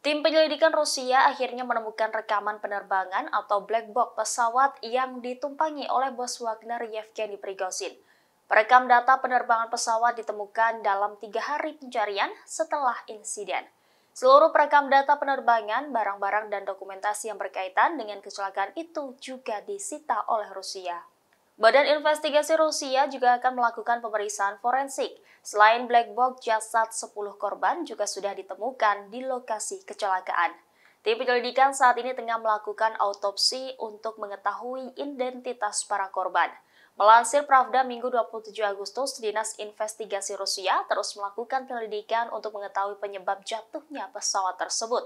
Tim penyelidikan Rusia akhirnya menemukan rekaman penerbangan atau black box pesawat yang ditumpangi oleh bos Wagner Yevgeny Prigozhin. Perekam data penerbangan pesawat ditemukan dalam tiga hari pencarian setelah insiden. Seluruh perekam data penerbangan, barang-barang, dan dokumentasi yang berkaitan dengan kecelakaan itu juga disita oleh Rusia. Badan Investigasi Rusia juga akan melakukan pemeriksaan forensik. Selain black box, jasad 10 korban juga sudah ditemukan di lokasi kecelakaan. Tim penyelidikan saat ini tengah melakukan autopsi untuk mengetahui identitas para korban. Melansir Pravda Minggu 27 Agustus, Dinas Investigasi Rusia terus melakukan penyelidikan untuk mengetahui penyebab jatuhnya pesawat tersebut.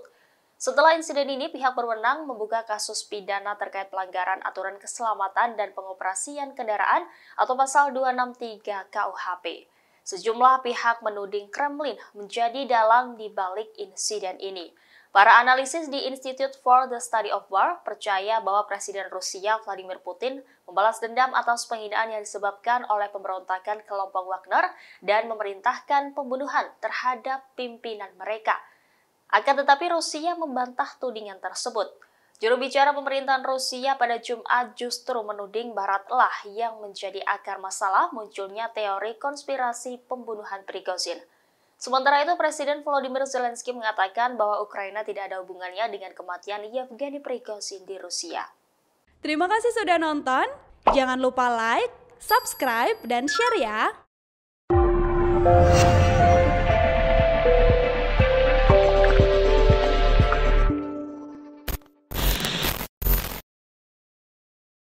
Setelah insiden ini, pihak berwenang membuka kasus pidana terkait pelanggaran aturan keselamatan dan pengoperasian kendaraan atau pasal 263 KUHP. Sejumlah pihak menuding Kremlin menjadi dalang di balik insiden ini. Para analisis di Institute for the Study of War percaya bahwa Presiden Rusia Vladimir Putin membalas dendam atas penghinaan yang disebabkan oleh pemberontakan kelompok Wagner dan memerintahkan pembunuhan terhadap pimpinan mereka – akan tetapi Rusia membantah tudingan tersebut. Juru bicara pemerintahan Rusia pada Jumat justru menuding Baratlah yang menjadi akar masalah munculnya teori konspirasi pembunuhan Prigozhin. Sementara itu, Presiden Volodymyr Zelensky mengatakan bahwa Ukraina tidak ada hubungannya dengan kematian Yevgeny Prigozhin di Rusia. Terima kasih sudah nonton. Jangan lupa like, subscribe, dan share ya.